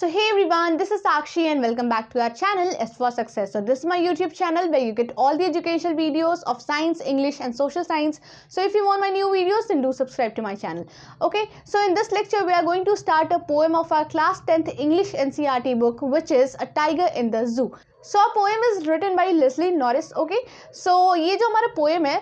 So hey everyone, this is Akshay and welcome back to our channel S for Success. So this is my YouTube channel where you get all the educational videos of science, English and social science. So if you want my new videos then do subscribe to my channel. Okay, so in this lecture we are going to start a poem of our class 10th English NCRT book which is A Tiger in the Zoo. So poem is written by Leslie Norris okay so ये जो हमारा poem है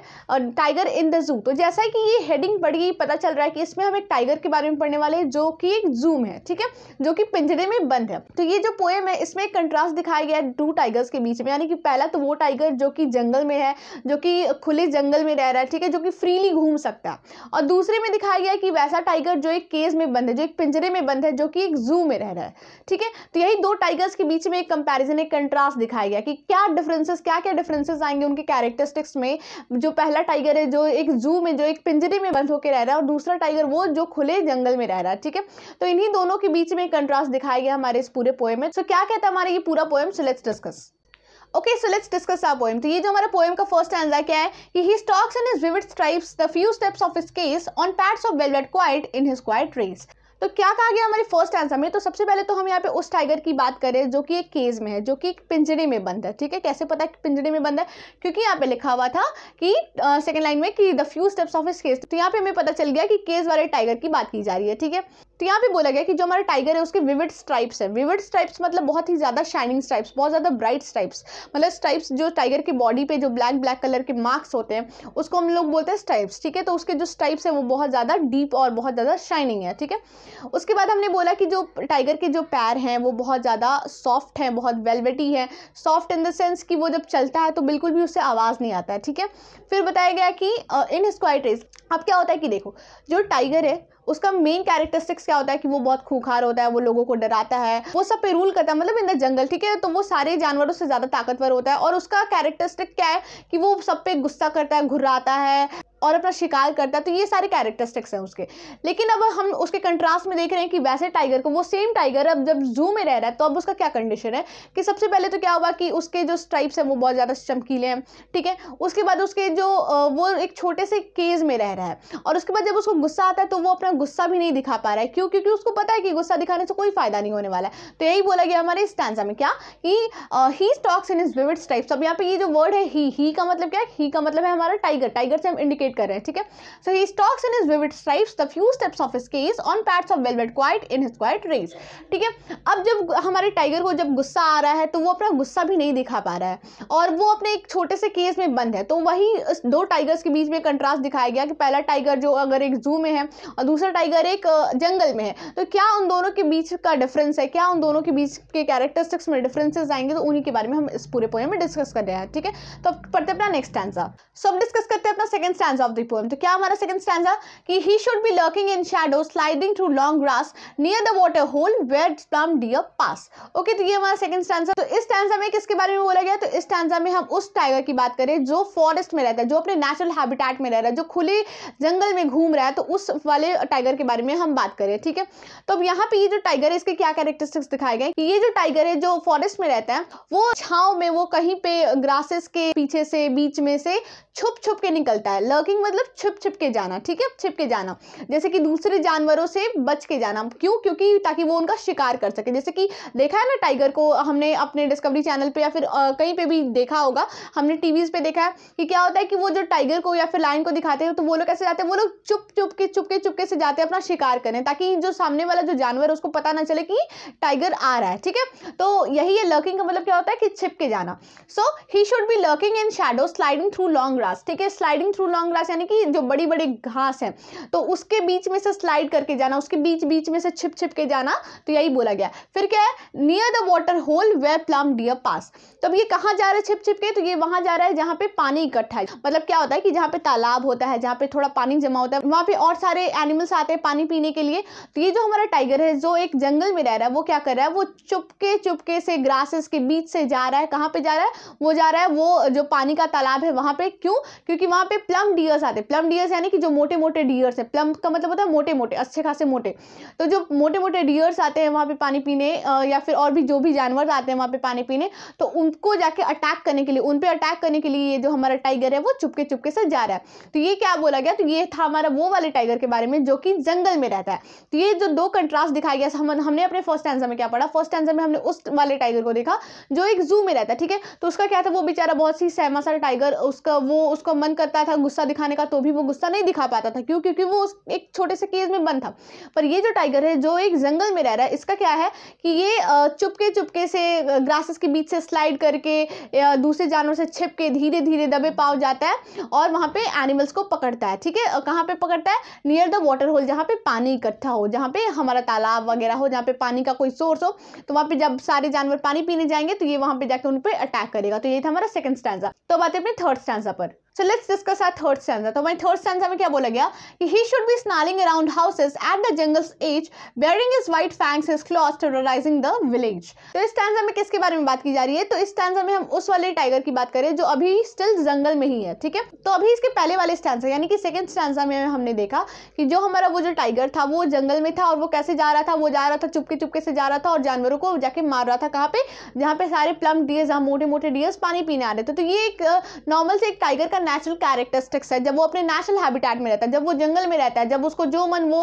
tiger in the zoo तो जैसा कि ये heading पड़ गई पता चल रहा है कि इसमें हम एक टाइगर के बारे में पढ़ने वाले हैं जो कि एक जूम है ठीक है जो कि पिंजरे में बंद है तो ये जो पोएम है इसमें एक कंट्रास्ट दिखाया गया है टू टाइगर्स के बीच में यानी कि पहला तो वो टाइगर जो कि जंगल में है जो कि खुले जंगल में रह रहा है ठीक है जो कि फ्रीली घूम सकता है और दूसरे में दिखाया गया कि वैसा टाइगर जो एक केज में बंद है जो एक पिंजरे में बंद है जो कि एक जू में रह रहा है ठीक है तो यही दो टाइगर्स के बीच में एक कंपेरिजन एक कंट्रास्ट क्लास दिखाया गया कि क्या डिफरेंसेस क्या क्या डिफरेंसेस आएंगे उनके कैरेक्टरिस्टिक्स में जो पहला टाइगर है जो एक जू में जो एक पिंजरे में बंद होकर रह रहा है और दूसरा टाइगर वो जो खुले जंगल में रह रहा है ठीक है तो इन्हीं दोनों के बीच में कंट्रास्ट दिखाया गया हमारे इस पूरे पोएम में सो क्या कहता है हमारे ये पूरा poem so let's discuss okay so let's discuss our poem तो ये जो हमारा पोएम का फर्स्ट आंसर क्या है कि he stalks in his vivid stripes the few steps of his cage on pads of velvet quiet in his quiet rage तो क्या कहा गया हमारे फर्स्ट आंसर में तो सबसे पहले तो हम यहाँ पे उस टाइगर की बात करें जो कि एक केज में है जो कि एक पिंजरे में बंद है ठीक है कैसे पता है कि पिंजरे में बंद है क्योंकि यहाँ पे लिखा हुआ था कि सेकंड लाइन में कि the few steps of his cage तो यहाँ पे हमें पता चल गया कि केज वाले टाइगर की बात की जा रही है ठीक है तो यहाँ पे बोला गया कि जो हमारा टाइगर है उसके विविड स्ट्राइप्स है विविड स्ट्राइप्स मतलब बहुत ही ज़्यादा शाइनिंग स्ट्राइप्स बहुत ज़्यादा ब्राइट स्ट्राइप्स मतलब स्ट्राइप्स जो टाइगर के बॉडी पे जो ब्लैक ब्लैक कलर के मार्क्स होते हैं उसको हम लोग बोलते हैं स्ट्राइप्स ठीक है तो उसके जो स्ट्राइप्स है वो बहुत ज़्यादा डीप और बहुत ज़्यादा शाइनिंग है ठीक है उसके बाद हमने बोला कि जो टाइगर के जो पैर हैं वो बहुत ज़्यादा सॉफ्ट हैं बहुत वेलवेटी है सॉफ्ट इन द सेंस कि वो जब चलता है तो बिल्कुल भी उससे आवाज़ नहीं आता है ठीक है फिर बताया गया कि इन स्क्वाइटेज अब क्या होता है कि देखो जो टाइगर है उसका मेन कैरेक्टरिस्टिक्स क्या होता है कि वो बहुत खूखार होता है वो लोगों को डराता है वो सब पे रूल करता है मतलब इन द जंगल ठीक है तो वो सारे जानवरों से ज़्यादा ताकतवर होता है और उसका कैरेक्टरिस्टिक क्या है कि वो सब पे गुस्सा करता है घुर्राता है और अपना शिकार करता है तो ये सारे कैरेक्टरिस्टिक्स हैं उसके लेकिन अब हम उसके कंट्रास्ट में देख रहे हैं कि वैसे टाइगर को वो सेम टाइगर अब जब जू में रह रहा है तो अब उसका क्या कंडीशन है कि सबसे पहले तो क्या हुआ कि उसके जो स्ट्राइप्स हैं वो बहुत ज़्यादा चमकीले हैं ठीक है उसके बाद उसके जो वो एक छोटे से केज में रह रहा है और उसके बाद जब उसको गुस्सा आता है तो वो अपना गुस्सा भी नहीं दिखा पा रहा है क्यों क्योंकि उसको पता है कि गुस्सा दिखाने से कोई फ़ायदा नहीं होने वाला है तो यही बोला गया हमारे इस स्टैंडा में क्या कि he stalks in his vivid stripes अब यहाँ पे ये जो वर्ड है ही का मतलब क्या ही का मतलब है हमारा टाइगर टाइगर से हम इंडिकेट कम्युनिकेट कर रहे हैं ठीक है so he stalks in his vivid stripes the few steps of his cage on pads of velvet quiet in his quiet rage ठीक है अब जब हमारे टाइगर को जब गुस्सा आ रहा है तो वो अपना गुस्सा भी नहीं दिखा पा रहा है और वो अपने एक छोटे से केस में बंद है तो वही दो टाइगर्स के बीच में कंट्रास्ट दिखाया गया कि पहला टाइगर जो अगर एक जू में है और दूसरा टाइगर एक जंगल में है तो क्या उन दोनों के बीच का डिफरेंस है क्या उन दोनों के बीच के कैरेक्टरिस्टिक्स में डिफरेंसेस आएंगे तो उन्हीं के बारे में हम इस पूरे पोएम में डिस्कस कर रहे हैं ठीक है तो अब पढ़ते अपना नेक्स्ट स्टैंड सब डिस्कस करते हैं अपना second stanza stanza of the poem तो क्या हमारा सेकंड स्टैंड कि he should be lurking in shadow sliding through long grass near the water hole where plum deer pass okay तो ये हमारा सेकंड स्टैंड तो इस स्टैंड में किसके बारे में बोला गया तो इस स्टैंड में हम उस टाइगर की बात करें जो फॉरेस्ट में रहता है जो अपने नेचुरल हैबिटेट में रह रहा है जो खुले जंगल में घूम रहा है तो उस वाले टाइगर के बारे में हम बात करें ठीक है तो अब यहाँ पे ये जो टाइगर है इसके क्या कैरेक्टरिस्टिक्स दिखाए गए कि ये जो टाइगर है जो फॉरेस्ट में रहता है वो छाव में वो कहीं पे ग्रासेस के पीछे से बीच में से छुप छुप के निकलता है लर्क वॉकिंग मतलब छिप छिप के जाना ठीक है छिप के जाना जैसे कि दूसरे जानवरों से बच के जाना क्यों क्योंकि ताकि वो उनका शिकार कर सके जैसे कि देखा है ना टाइगर को हमने अपने डिस्कवरी चैनल पर या फिर कहीं पर भी देखा होगा हमने टी वीज देखा है कि क्या होता है कि वो जो टाइगर को या फिर लाइन को दिखाते हैं तो वो लोग कैसे जाते हैं वो लोग चुप चुप के चुपके चुपके से जाते हैं अपना शिकार करें ताकि जो सामने वाला जो जानवर उसको पता ना चले कि टाइगर आ रहा है ठीक है तो यही है लर्किंग का मतलब क्या होता है कि छिप के जाना so he should be lurking in shadow sliding through long grass ठीक है स्लाइडिंग थ्रू लॉन्ग क्लास यानी कि जो बड़ी बड़ी घास है तो उसके बीच में से स्लाइड करके जाना उसके बीच बीच में से छिप छिप के जाना तो यही बोला गया फिर क्या है near the water hole where plum deer pass तो अब ये कहाँ जा रहा है छिप छिप के तो ये वहाँ जा रहा है जहाँ पे पानी इकट्ठा है मतलब क्या होता है कि जहाँ पे तालाब होता है जहाँ पे थोड़ा पानी जमा होता है वहाँ पे और सारे एनिमल्स आते हैं पानी पीने के लिए तो ये जो हमारा टाइगर है जो एक जंगल में रह रहा है वो क्या कर रहा है वो चुपके चुपके से ग्रासेस के बीच से जा रहा है कहाँ पे जा रहा है वो जा रहा है वो जो पानी का तालाब है वहाँ पे क्यों क्योंकि वहाँ पे प्लम डियर डियर्स आते हैं प्लम डियर्स यानी कि जो मोटे मोटे डियर्स हैं प्लम का मतलब होता है मोटे मोटे अच्छे खासे मोटे तो जो मोटे मोटे डियर्स आते हैं वहाँ पे पानी पीने या फिर और भी जो भी जानवर आते हैं वहाँ पे पानी पीने तो उनको जाके अटैक करने के लिए उन पर अटैक करने के लिए ये जो हमारा टाइगर है वो चुपके चुपके से जा रहा है तो ये क्या बोला गया तो ये था हमारा वो वाले टाइगर के बारे में जो कि जंगल में रहता है तो ये जो दो कंट्रास्ट दिखाया गया हम हमने अपने फर्स्ट आंसर में क्या पढ़ा फर्स्ट आंसर में हमने उस वाले टाइगर को देखा जो एक जू में रहता है ठीक है तो उसका क्या था वो बेचारा बहुत सी सहमा सा टाइगर उसका वो उसका मन करता था गुस्सा दिखाने का तो भी वो गुस्सा नहीं दिखा पाता था क्यों क्योंकि वो एक छोटे से केज में बंद था पर ये जो टाइगर है जो एक जंगल में रह रहा है इसका क्या है कि ये चुपके चुपके से ग्रासेस के बीच से स्लाइड करके दूसरे जानवर से छिप के धीरे धीरे दबे पाव जाता है और वहाँ पे एनिमल्स को पकड़ता है ठीक है कहाँ पे पकड़ता है नियर द वाटर होल जहाँ पे पानी इकट्ठा हो जहाँ पे हमारा तालाब वगैरह हो जहाँ पे पानी का कोई सोर्स हो तो वहाँ पे जब सारे जानवर पानी पीने जाएंगे तो ये वहाँ पे जाकर उन पर अटैक करेगा तो ये था हमारा सेकंड स्टैंडा तो अब आते अपने थर्ड स्टैंडा पर so let's discuss our third stanza तो हमारे थर्ड स्टैंडा में क्या बोला गया कि he should be snarling around houses at the jungle's edge baring his white fangs his claws terrorising the village तो इस स्टैंडा में किसके बारे में बात की जा रही है तो इस स्टैंडा में हम उस वाले टाइगर की बात करें जो अभी स्टिल जंगल में ही है ठीक है तो अभी इसके पहले वाले स्टैंडा यानी कि सेकेंड स्टैंडा में हमने देखा कि जो हमारा वो जो टाइगर था वो जंगल में था और वो कैसे जा रहा था वो जा रहा था चुपके चुपके से जा रहा था और जानवरों को जाके मार रहा था कहाँ पे जहाँ पे सारे प्लम डीएस जहाँ मोटे मोटे डीएस पानी पीने आ रहे थे तो ये एक नॉर्मल से एक टाइगर का नेचुरल कैरेक्टरिस्टिक्स है जब वो अपने नेचुरल हैबिटेट में रहता है जब वो जंगल में रहता है जब उसको जो मन वो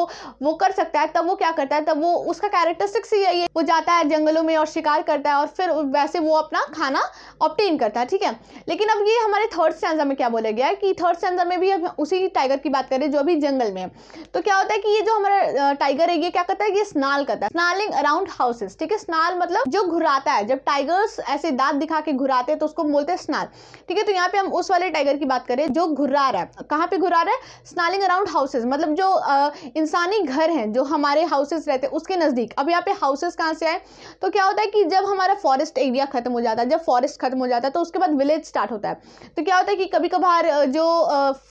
वो कर सकता है तब वो क्या करता है तब वो उसका कैरेक्टरिस्टिक्स ही यही है वो जाता है जंगलों में और शिकार करता है और फिर वैसे वो अपना खाना ऑप्टेन करता है ठीक है लेकिन अब ये हमारे थर्ड स्टैंडर में क्या बोला गया है कि थर्ड स्टैंडर में भी अब उसी टाइगर की बात करें जो अभी जंगल में तो क्या होता है कि ये जो हमारा टाइगर है ये क्या करता है ये स्नाल करता है स्नालिंग अराउंड हाउसेस ठीक है स्नाल मतलब जो घुराता है जब टाइगर्स ऐसे दांत दिखा के घुराते हैं तो उसको बोलते हैं स्नाल ठीक है तो यहाँ पे हम उस वाले टाइगर की बात करें जो घुर्रा रहा है कहाँ पे घुर्रा रहा है स्नालिंग अराउंड हाउसेज मतलब जो इंसानी घर हैं जो हमारे हाउसेज रहते हैं उसके नज़दीक अब यहाँ पे हाउसेज कहाँ से आए तो क्या होता है कि जब हमारा फॉरेस्ट एरिया ख़त्म हो जाता है जब फॉरेस्ट ख़त्म हो जाता है तो उसके बाद विलेज स्टार्ट होता है तो क्या होता है कि कभी कभार जो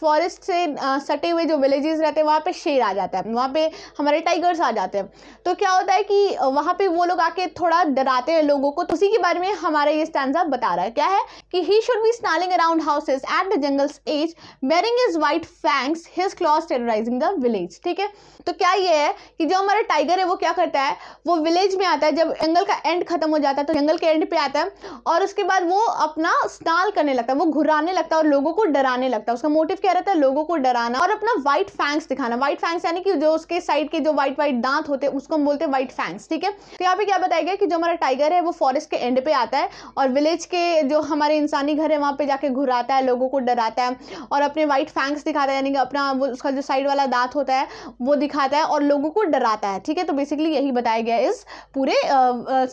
फॉरेस्ट से सटे हुए जो विलेजेस रहते हैं वहाँ पर शेर आ जाता है वहाँ पर हमारे टाइगर्स आ जाते हैं तो क्या होता है कि वहाँ पर वो लोग आके थोड़ा डराते हैं लोगों को तो उसी के बारे में हमारा ये स्टैंड बता रहा है क्या है कि he should be snarling around houses at the jungle's edge baring his white fangs his claws terrorising the village ठीक है तो क्या ये है कि जो हमारा टाइगर है वो क्या करता है वो विलेज में आता है जब जंगल का एंड खत्म हो जाता है तो जंगल के एंड पे आता है और उसके बाद वो अपना स्नाल करने लगता है वो घुराने लगता है और लोगों को डराने लगता है उसका मोटिव क्या रहता है लोगों को डराना और अपना व्हाइट फैंक्स दिखाना व्हाइट फैंक्स यानी कि जो उसके साइड के जो व्हाइट व्हाइट दांत होते हैं उसको हम बोलते हैं व्हाइट फैंक्स ठीक है तो यहाँ पे क्या बताया गया कि जो हमारा टाइगर है वो फॉरेस्ट के एंड पे आता है और विलेज के जो हमारे इंसानी घर है वहाँ पे जाके घुराता है लोगों को डर अंदर आता है और अपने वाइट फैंक्स दिखाता है यानी कि अपना वो उसका जो साइड वाला दांत होता है वो दिखाता है और लोगों को डराता है ठीक है तो बेसिकली यही बताया गया इस पूरे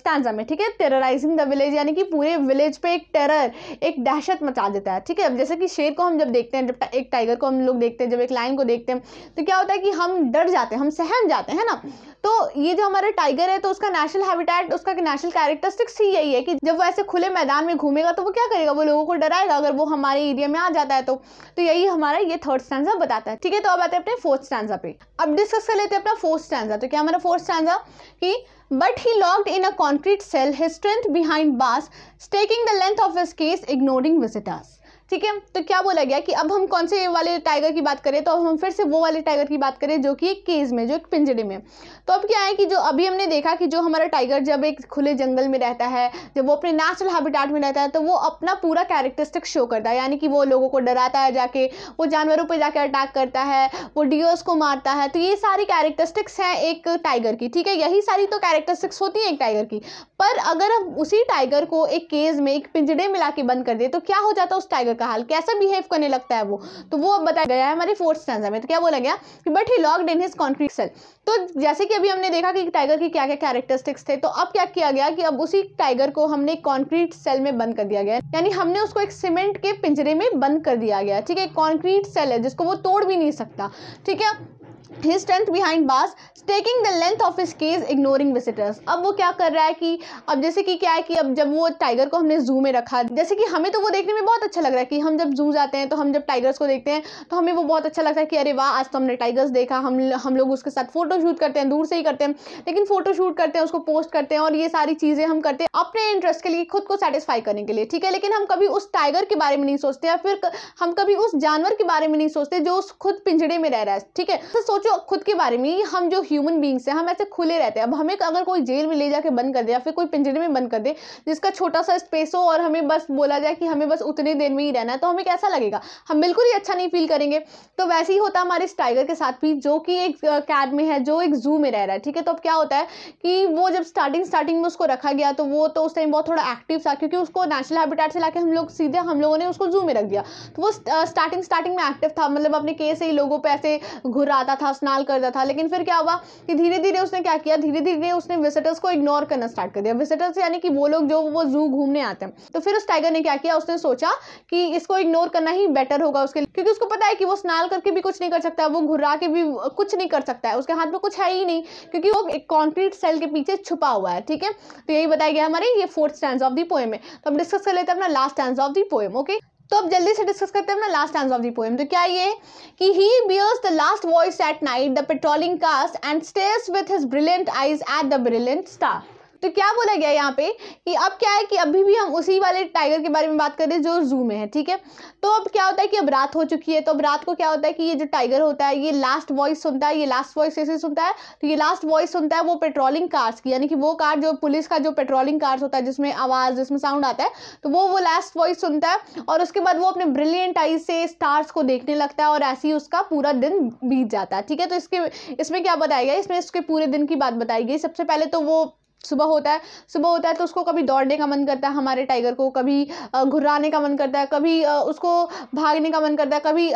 स्टैंडा में ठीक है टेरराइजिंग द विलेज यानी कि पूरे विलेज पर एक टेरर एक दहशत मचा देता है ठीक है जैसे कि शेर को हम जब देखते हैं जब एक टाइगर को हम लोग देखते हैं जब एक लाइन को देखते हैं तो क्या होता है कि हम डर जाते हैं हम सहम जाते हैं ना तो ये जो हमारा टाइगर है तो उसका नेशनल हैबिटेट उसका नेशनल कैरेक्टरिस्टिक्स ही यही है कि जब वो ऐसे खुले मैदान में घूमेगा तो वो क्या करेगा वो लोगों को डराएगा अगर वो हमारे एरिया में आ आ जाता है तो तो यही हमारा ये थर्ड स्टैंडा बताता है ठीक है तो अब आते हैं अपने फोर्थ स्टैंडा पे अब डिस्कस कर लेते हैं अपना फोर्थ स्टैंडा तो क्या हमारा फोर्थ स्टैंडा कि but he locked in a concrete cell his strength behind bars taking the length of his cage ignoring visitors ठीक है तो क्या बोला गया कि अब हम कौन से वाले टाइगर की बात करें तो अब हम फिर से वो वाले टाइगर की बात करें जो कि एक केज में जो एक पिंजरे में तो अब क्या है कि जो अभी हमने देखा कि जो हमारा टाइगर जब एक खुले जंगल में रहता है जब वो अपने नेचुरल हैबिटाट में रहता है तो वो अपना पूरा कैरेक्टरिस्टिक शो करता है यानी कि वो लोगों को डराता है जाके वो जानवरों पर जाके अटैक करता है वो डियर्स को मारता है तो ये सारी कैरेक्टरिस्टिक्स हैं एक टाइगर की ठीक है यही सारी तो कैरेक्टरिस्टिक्स होती हैं एक टाइगर की पर अगर हम उसी टाइगर को एक केज में एक पिंजड़े में ला के बंद कर दे तो क्या हो जाता है उस टाइगर का हाल कैसा बिहेव करने लगता है वो तो वो अब बताया गया है हमारे फोर्थ स्टैंडर्ड में तो क्या बोला गया कि but he locked in his concrete cell तो जैसे कि अभी हमने देखा कि टाइगर की क्या क्या कैरेक्टरिस्टिक्स थे तो अब क्या किया गया कि अब उसी टाइगर को हमने कॉन्क्रीट सेल में बंद कर दिया गया यानी हमने उसको एक सीमेंट के पिंजरे में बंद कर दिया गया ठीक है कॉन्क्रीट सेल है जिसको वो तोड़ भी नहीं सकता ठीक है his strength behind bars taking the length of his cage ignoring visitors अब वो क्या कर रहा है कि अब जैसे कि क्या है कि अब जब वो टाइगर को हमने जू में रखा जैसे कि हमें तो वो देखने में बहुत अच्छा लग रहा है कि हम जब जू जाते हैं तो हम जब टाइगर्स को देखते हैं तो हमें वो बहुत अच्छा लगता है कि अरे वाह आज तो हमने टाइगर्स देखा हम हम लोग उसके साथ फोटो शूट करते हैं दूर से ही करते हैं लेकिन फोटो शूट करते हैं उसको पोस्ट करते हैं और ये सारी चीज़ें हम करते हैं अपने इंटरेस्ट के लिए खुद को सेटिस्फाई करने के लिए ठीक है लेकिन हम कभी उस टाइगर के बारे में नहीं सोचते या फिर हम कभी उस जानवर के बारे में नहीं सोचते जो खुद पिंजड़े में रह रहा है ठीक है तो सोचो जो खुद के बारे में हम जो ह्यूमन बींग्स हैं हम ऐसे खुले रहते हैं अब हमें अगर कोई जेल में ले जाके बंद कर दे या फिर कोई पिंजरे में बंद कर दे जिसका छोटा सा स्पेस हो और हमें बस बोला जाए कि हमें बस उतने देर में ही रहना है तो हमें कैसा लगेगा हम बिल्कुल ही अच्छा नहीं फील करेंगे तो वैसे ही होता हमारे इस टाइगर के साथ भी जो कि एक कैद में है जो एक जू में रह रहा है ठीक है तो अब क्या होता है कि वो जब स्टार्टिंग स्टार्टिंग में उसको रखा गया तो वो तो उस टाइम बहुत थोड़ा एक्टिव था क्योंकि उसको नेचुरल हैबिटेट से लाके हम लोग सीधे हम लोगों ने उसको जू में रख दिया तो वो स्टार्टिंग स्टार्टिंग में एक्टिव था मतलब अपने केस से ही लोगों पर ऐसे घुर आता था स्नान करता था लेकिन फिर क्या हुआ कि धीरे धीरे उसने क्या किया धीरे धीरे उसने विजिटर्स को इग्नोर करना स्टार्ट कर दिया विजिटर्स यानी कि वो लोग जो वो जू घूमने आते हैं तो फिर उस टाइगर ने क्या किया उसने सोचा कि इसको इग्नोर करना ही बेटर होगा उसके लिए क्योंकि उसको पता है कि वो स्नान करके भी कुछ नहीं कर सकता है वो घुरा के भी कुछ नहीं कर सकता है उसके हाथ में कुछ है ही नहीं क्योंकि वो एक कॉन्क्रीट सेल के पीछे छुपा हुआ है ठीक है तो यही बताया गया हमारे ये fourth stand of the poem है तो हम डिस्कस कर लेते हैं अपना last stand of the poem okay तो अब जल्दी से डिस्कस करते हैं अपना last answer of the poem तो क्या ये कि he hears the last voice at night the patrolling कास्ट and stares with his brilliant eyes at the brilliant star तो क्या बोला गया यहाँ पे कि अब क्या है कि अभी भी हम उसी वाले टाइगर के बारे में बात कर रहे हैं जो जू में है ठीक है तो अब क्या होता है कि अब रात हो चुकी है तो अब रात को क्या होता है कि ये जो टाइगर होता है ये लास्ट वॉइस सुनता है ये लास्ट वॉइस ऐसे सुनता है तो ये लास्ट वॉइस सुनता है वो पेट्रोलिंग कार्स की यानी कि वो कार जो पुलिस का जो पेट्रोलिंग कार्स होता है जिसमें आवाज़ जिसमें साउंड आता है तो वो वो लास्ट वॉइस सुनता है और उसके बाद वो अपने ब्रिलियंट आई से स्टार्स को देखने लगता है और ऐसे ही उसका पूरा दिन बीत जाता है ठीक है तो इसके इसमें क्या बताया गया इसमें उसके पूरे दिन की बात बताई गई सबसे पहले तो वो सुबह होता है सुबह होता है तो उसको कभी दौड़ने का मन करता है हमारे टाइगर को कभी घुर्राने का मन करता है कभी उसको भागने का मन करता है कभी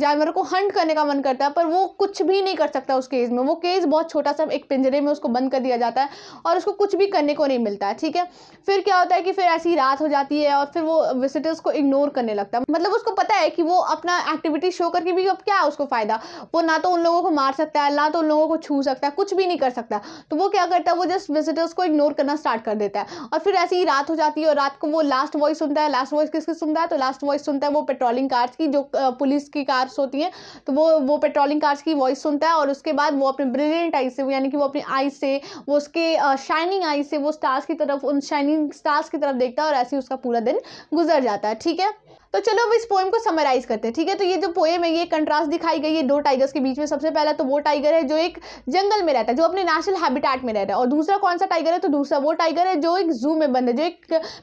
जानवरों को हंट करने का मन करता है पर वो कुछ भी नहीं कर सकता उस केज में वो केज बहुत छोटा सा एक पिंजरे में उसको बंद कर दिया जाता है और उसको कुछ भी करने को नहीं मिलता है ठीक है फिर क्या होता है कि फिर ऐसी रात हो जाती है और फिर वो विजिटर्स को इग्नोर करने लगता है मतलब उसको पता है कि वो अपना एक्टिविटी शो करके भी अब क्या है उसको फ़ायदा वो ना तो उन लोगों को मार सकता है ना तो उन लोगों को छू सकता है कुछ भी नहीं कर सकता तो वो क्या करता है वो जस्ट विजिटर्स उसको इग्नोर करना स्टार्ट कर देता है और फिर ऐसी ही रात हो जाती है और रात को वो लास्ट वॉइस सुनता है लास्ट वॉइस किसकी सुनता है तो लास्ट वॉइस सुनता है वो पेट्रोलिंग कार्स की जो पुलिस की कार्स होती हैं तो वो वो पेट्रोलिंग कार्स की वॉइस सुनता है और उसके बाद वो अपने ब्रिलियंट आई से यानी कि वो अपनी आई से वो उसके शाइनिंग आई से वो स्टार्स की तरफ उन शाइनिंग स्टार्स की तरफ देखता है और ऐसे ही उसका पूरा दिन गुजर जाता है ठीक है तो चलो अब इस पोएम को समराइज करते हैं ठीक है तो ये जो पोएम है ये कंट्रास्ट दिखाई गई है दो टाइगर्स के बीच में सबसे पहला तो वो टाइगर है जो एक जंगल में रहता है जो अपने नेशनल हैबिटेट में रहता है और दूसरा कौन सा टाइगर है तो दूसरा वो टाइगर है जो एक जू में बंद है जो एक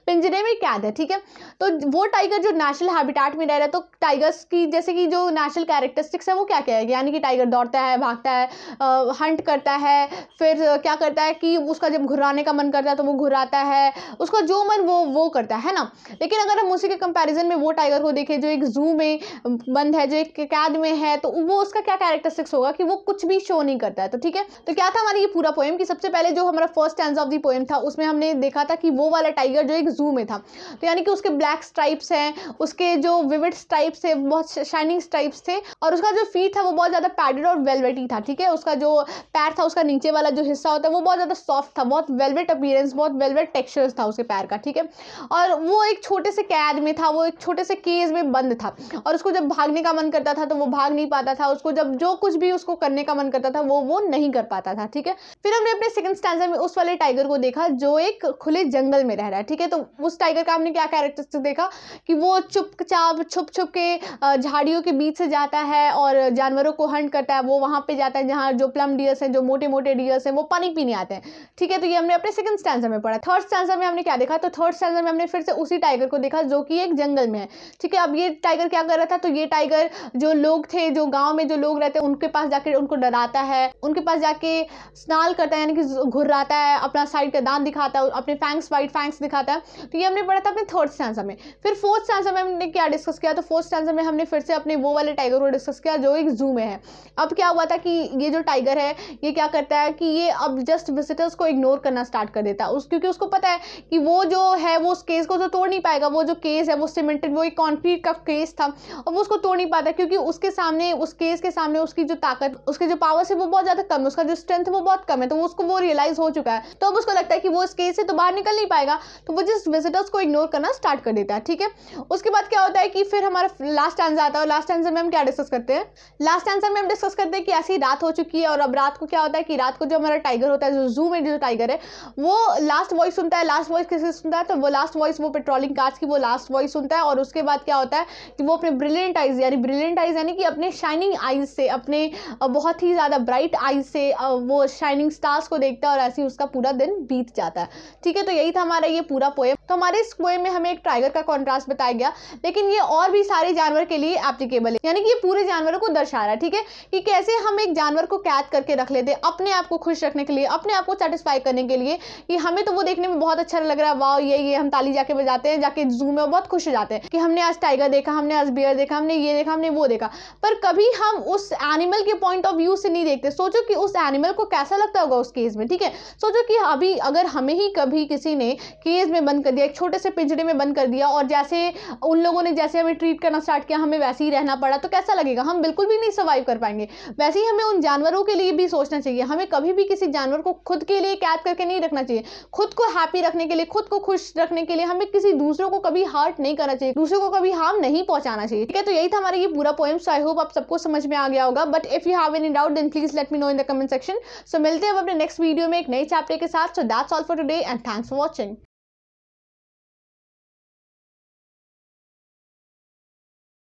पिंजरे में कैद है ठीक है तो वो टाइगर जो नेशनल हैबिटेट में रह रहा है तो टाइगर्स की जैसे कि जो नेशनल कैरेक्टरिस्टिक्स है वो क्या क्या है यानी कि टाइगर दौड़ता है भागता है हंट करता है फिर क्या करता है कि उसका जब घुराने का मन करता है तो वो घुराता है उसका जो मन वो वो करता है ना लेकिन अगर हम उसी के कंपेरिजन में वो टाइगर को देखें जो एक जू में बंद है जो एक कैद में है तो वो उसका क्या कैरेक्टरिस्टिक्स होगा कि वो कुछ भी शो नहीं करता है तो ठीक है तो क्या था हमारी ये पूरा पोएम कि सबसे पहले जो हमारा first stand of the poem था उसमें हमने देखा था कि वो वाला टाइगर जो एक जू में था तो यानी कि उसके ब्लैक स्ट्राइप्स हैं उसके जो विविड स्ट्राइप्स थे बहुत शाइनिंग स्ट्राइप्स थे और उसका जो फीट था वो बहुत ज़्यादा पैडेड और वेलवेटी था ठीक है उसका जो पैर था उसका नीचे वाला जो हिस्सा होता है वो बहुत ज़्यादा सॉफ्ट था बहुत वेलवेट अपीरेंस बहुत वेलवेट टेक्स्चर्स था उसके पैर का ठीक है और वो एक छोटे से कैद में था वो एक छोटे से केज में बंद था और उसको जब भागने का मन करता था तो वो भाग नहीं पाता था उसको जब जो कुछ भी उसको करने का मन करता था वो वो नहीं कर पाता था ठीक है फिर हमने अपने सेकंड स्टैंडर में उस वाले टाइगर को देखा जो एक खुले जंगल में रह रहा है ठीक है तो उस टाइगर का हमने क्या कैरेक्टरिस्टिक देखा कि वो चुपचाप छुप छुप के झाड़ियों के बीच से जाता है और जानवरों को हंट करता है वो वहां पर जाता है जहाँ जो प्लम डियर्स हैं जो मोटे मोटे डियर्स हैं वो पानी पीने आते हैं ठीक है तो ये हमने अपने सेकंड स्टैंडर में पढ़ा थर्ड स्टैंडर में हमने क्या देखा तो थर्ड स्टैंडर में हमने फिर से उसी टाइगर को देखा जो कि एक जंगल में है ठीक है अब ये टाइगर क्या कर रहा था तो ये टाइगर जो लोग थे जो गांव में जो लोग रहते हैं उनके पास जाकर उनको डराता है उनके पास जाके स्नान करता है यानी कि घुर्राता है अपना साइड का दान दिखाता है अपने फैंक्स वाइट फैंक्स दिखाता है तो ये हमने पढ़ा था अपने थर्ड स्टैंड में फिर फोर्थ स्टैंड में हमने क्या डिस्कस किया तो फोर्थ स्टैंड में हमने फिर से अपने वो वाले टाइगर को डिस्कस किया जो एक जू में है अब क्या हुआ था कि ये जो टाइगर है ये क्या करता है कि ये अब जस्ट विजिटर्स को इग्नोर करना स्टार्ट कर देता है उस क्योंकि उसको पता है कि वो जो है वो उस केस को तो तोड़ नहीं पाएगा वो जो केस है वो सीमेंटेड वो कोई कॉन्क्रीट का केस था और वो उसको तोड़ नहीं पाता क्योंकि उसके सामने उस केस के सामने उसकी जो ताकत उसके जो पावर्स है वो बहुत ज़्यादा कम है उसका जो स्ट्रेंथ है वो बहुत कम है तो उसको वो रियलाइज़ हो चुका है तो अब उसको लगता है कि वो इस केस से तो बाहर निकल नहीं पाएगा तो वो जिस विजिटर्स को इग्नोर करना स्टार्ट कर देता है ठीक है उसके बाद क्या होता है कि फिर हमारा लास्ट आंसर आता है और लास्ट आंसर में हम क्या डिस्कस करते हैं लास्ट आंसर में हम डिस्कस करते हैं कि ऐसी रात हो चुकी है और अब रात को क्या होता है कि रात को जो हमारा टाइगर होता है जो जू में जो टाइगर है वो लास्ट वॉइस सुनता है लास्ट वॉइस किसी सुनता है तो वो लास्ट वॉइस वो पेट्रोलिंग कार्स की वो लास्ट वॉइस सुनता है और उसके उसके बाद क्या होता है कि वो अपने ब्रिलियंट आइज़ यानी ब्रिलियंट आइज़ यानी कि अपने शाइनिंग आइज़ से अपने बहुत ही ज़्यादा ब्राइट आइज़ से वो शाइनिंग स्टार्स को देखता है और ऐसे ही उसका पूरा दिन बीत जाता है ठीक है तो यही था हमारा ये पूरा पोएम तो हमारे इस पोएम में हमें एक टाइगर का कॉन्ट्रास्ट बताया गया लेकिन ये और भी सारे जानवर के लिए एप्लीकेबल है यानी कि ये पूरे जानवरों को दर्शा रहा है ठीक है कि कैसे हम एक जानवर को कैद करके रख लेते हैं अपने आप को खुश रखने के लिए अपने आप को सेटिस्फाई करने के लिए कि हमें तो वो देखने में बहुत अच्छा लग रहा है वाह ये ये हम ताली जाके बजाते हैं जाके जू में बहुत खुश हो जाते हैं कि हमने आज टाइगर देखा हमने आज बियर देखा हमने ये देखा हमने वो देखा पर कभी हम उस एनिमल के पॉइंट ऑफ व्यू से नहीं देखते सोचो कि उस एनिमल को कैसा लगता होगा उस केस में ठीक है सोचो कि अभी अगर हमें ही कभी किसी ने केस में बंद कर दिया एक छोटे से पिंजरे में बंद कर दिया और जैसे उन लोगों ने जैसे हमें ट्रीट करना स्टार्ट किया हमें वैसे ही रहना पड़ा तो कैसा लगेगा हम बिल्कुल भी नहीं सर्वाइव कर पाएंगे वैसे ही हमें उन जानवरों के लिए भी सोचना चाहिए हमें कभी भी किसी जानवर को खुद के लिए कैद करके नहीं रखना चाहिए खुद को हैप्पी रखने के लिए खुद को खुश रखने के लिए हमें किसी दूसरों को कभी हर्ट नहीं करना चाहिए बच्चों को कभी हार्म नहीं पहुंचाना चाहिए ठीक है तो यही था हमारा ये पूरा पोएम सो आई होप आप सबको समझ में आ गया होगा but if you have any doubt then please let me know in the comment section so मिलते हैं अब अपने नेक्स्ट वीडियो में एक नए चैप्टर के साथ so that's all for today and thanks for watching